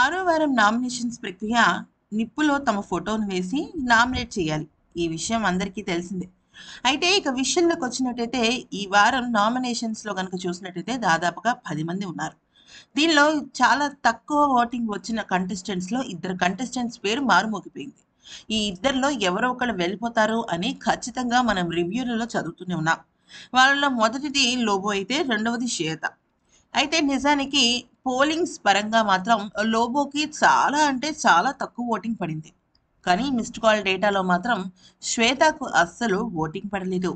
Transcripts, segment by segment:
ఆరో వారం నామినేషన్స్ ప్రక్రియ నిప్పులో తమ ఫోటోను వేసి నామినేట్ చేయాలి ఈ విషయం అందరికీ తెలిసిందే అయితే ఇక విషయంలోకి వచ్చినట్టయితే ఈ వారం నామినేషన్స్లో కనుక చూసినట్టయితే దాదాపుగా పది మంది ఉన్నారు దీనిలో చాలా తక్కువ ఓటింగ్ వచ్చిన కంటెస్టెంట్స్లో ఇద్దరు కంటెస్టెంట్స్ పేరు మారుమోగిపోయింది ఈ ఇద్దరిలో ఎవరో ఒకళ్ళు వెళ్ళిపోతారు అని ఖచ్చితంగా మనం రివ్యూలలో చదువుతూనే ఉన్నాం వాళ్ళలో మొదటిది లోబో అయితే రెండవది శ్వేత అయితే నిజానికి పోలింగ్స్ పరంగా మాత్రం లోబోకి చాలా అంటే చాలా తక్కువ ఓటింగ్ పడింది కానీ మిస్డ్ కాల్ డేటాలో మాత్రం శ్వేతకు అస్సలు ఓటింగ్ పడలేదు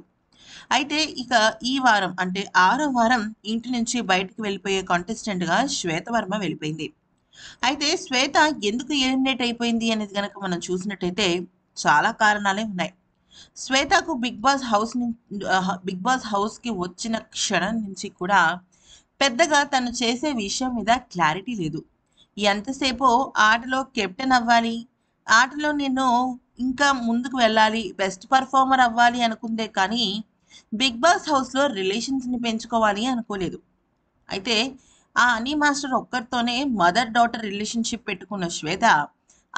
అయితే ఇక ఈ వారం అంటే ఆరో వారం ఇంటి నుంచి బయటకు వెళ్ళిపోయే కాంటెస్టెంట్గా శ్వేతవర్మ వెళ్ళిపోయింది అయితే శ్వేత ఎందుకు ఎలిమినేట్ అయిపోయింది అనేది కనుక మనం చూసినట్టయితే చాలా కారణాలే ఉన్నాయి శ్వేతకు Bigg Boss house Bigg Boss హౌస్కి వచ్చిన క్షణం నుంచి కూడా పెద్దగా తను చేసే విషయం మీద క్లారిటీ లేదు ఎంతసేపు ఆటలో కెప్టెన్ అవ్వాలి ఆటలో నేను ఇంకా ముందుకు వెళ్ళాలి బెస్ట్ పర్ఫార్మర్ అవ్వాలి అనుకుందే కానీ బిగ్ బాస్ హౌస్లో రిలేషన్స్ని పెంచుకోవాలి అనుకోలేదు అయితే ఆ అనీ మాస్టర్ ఒక్కరితోనే మదర్ డాటర్ రిలేషన్షిప్ పెట్టుకున్న శ్వేత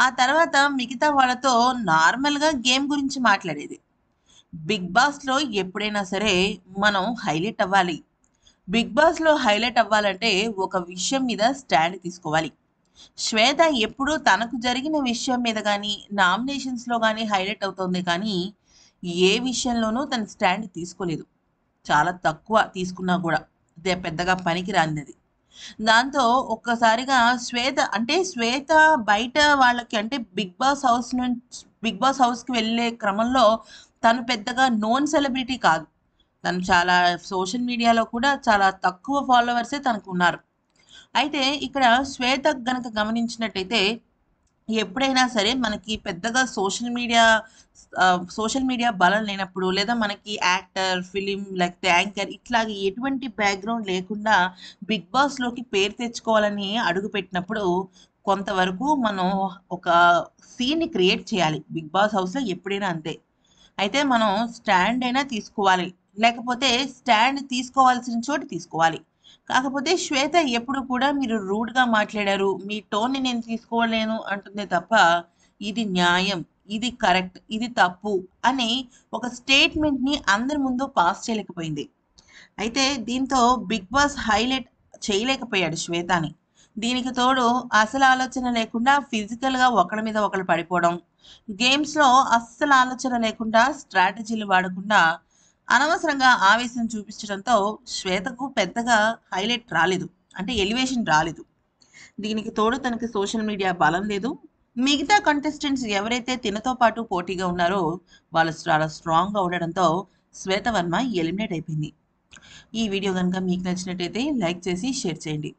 ఆ తర్వాత మిగతా వాళ్ళతో నార్మల్గా గేమ్ గురించి మాట్లాడేది బిగ్ బాస్లో ఎప్పుడైనా సరే మనం హైలైట్ అవ్వాలి బిగ్ బాస్లో హైలైట్ అవ్వాలంటే ఒక విషయం మీద స్టాండ్ తీసుకోవాలి శ్వేత ఎప్పుడూ తనకు జరిగిన విషయం మీద కానీ నామినేషన్స్లో కానీ హైలైట్ అవుతుంది కానీ ఏ విషయంలోనూ తన స్టాండ్ తీసుకోలేదు చాలా తక్కువ తీసుకున్నా కూడా అదే పెద్దగా పనికి రానిది దాంతో ఒక్కసారిగా శ్వేత అంటే శ్వేత బయట వాళ్ళకి అంటే బిగ్ బాస్ హౌస్ నుంచి బిగ్ బాస్ హౌస్కి వెళ్ళే క్రమంలో తను పెద్దగా నోన్ సెలబ్రిటీ కాదు తను చాలా సోషల్ మీడియాలో కూడా చాలా తక్కువ ఫాలోవర్సే తనకు ఉన్నారు అయితే ఇక్కడ శ్వేత గనక గమనించినట్టయితే ఎప్పుడైనా సరే మనకి పెద్దగా సోషల్ మీడియా సోషల్ మీడియా బలం లేనప్పుడు లేదా మనకి యాక్టర్ ఫిలిం లేకపోతే యాంకర్ ఇట్లాగే ఎటువంటి బ్యాక్గ్రౌండ్ లేకుండా బిగ్ బాస్లోకి పేరు తెచ్చుకోవాలని అడుగుపెట్టినప్పుడు కొంతవరకు మనం ఒక సీన్ని క్రియేట్ చేయాలి బిగ్ బాస్ హౌస్లో ఎప్పుడైనా అంతే అయితే మనం స్టాండ్ అయినా తీసుకోవాలి లేకపోతే స్టాండ్ తీసుకోవాల్సిన చోటు తీసుకోవాలి కాకపోతే శ్వేత ఎప్పుడు కూడా మీరు రూడ్గా మాట్లాడారు మీ టోన్ని నేను తీసుకోలేను అంటుంది తప్ప ఇది న్యాయం ఇది కరెక్ట్ ఇది తప్పు అని ఒక స్టేట్మెంట్ని అందరి ముందు పాస్ చేయలేకపోయింది అయితే దీంతో బిగ్ బాస్ హైలైట్ చేయలేకపోయాడు శ్వేతని దీనికి తోడు అసలు ఆలోచన లేకుండా ఫిజికల్గా ఒకళ్ళ మీద ఒకళ్ళు పడిపోవడం గేమ్స్లో అస్సలు ఆలోచన లేకుండా స్ట్రాటజీలు వాడకుండా అనవసరంగా ఆవేశం చూపించడంతో శ్వేతకు పెద్దగా హైలైట్ రాలేదు అంటే ఎలివేషన్ రాలేదు దీనికి తోడు తనకి సోషల్ మీడియా బలం లేదు మిగతా కంటెస్టెంట్స్ ఎవరైతే తినతో పాటు పోటీగా ఉన్నారో వాళ్ళు చాలా స్ట్రాంగ్గా ఉండడంతో శ్వేతవర్మ ఎలిమినేట్ అయిపోయింది ఈ వీడియో కనుక మీకు నచ్చినట్టయితే లైక్ చేసి షేర్ చేయండి